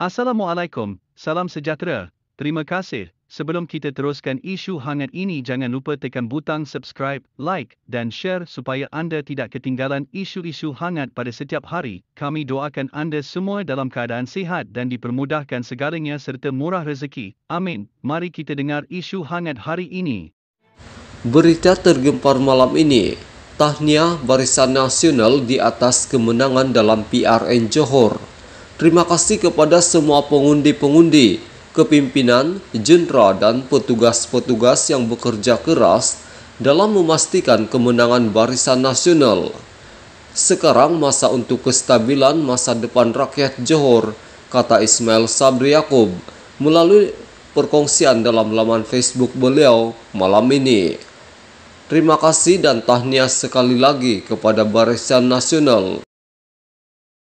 Assalamualaikum, salam sejahtera. Terima kasih. Sebelum kita teruskan isu hangat ini, jangan lupa tekan butang subscribe, like dan share supaya anda tidak ketinggalan isu-isu hangat pada setiap hari. Kami doakan anda semua dalam keadaan sihat dan dipermudahkan segalanya serta murah rezeki. Amin. Mari kita dengar isu hangat hari ini. Berita tergempar malam ini. Tahniah Barisan Nasional di atas kemenangan dalam PRN Johor. Terima kasih kepada semua pengundi-pengundi, kepimpinan, jenderal, dan petugas-petugas yang bekerja keras dalam memastikan kemenangan Barisan Nasional. Sekarang masa untuk kestabilan masa depan rakyat Johor, kata Ismail Sabri Yaakob melalui perkongsian dalam laman Facebook beliau malam ini. Terima kasih dan tahniah sekali lagi kepada Barisan Nasional.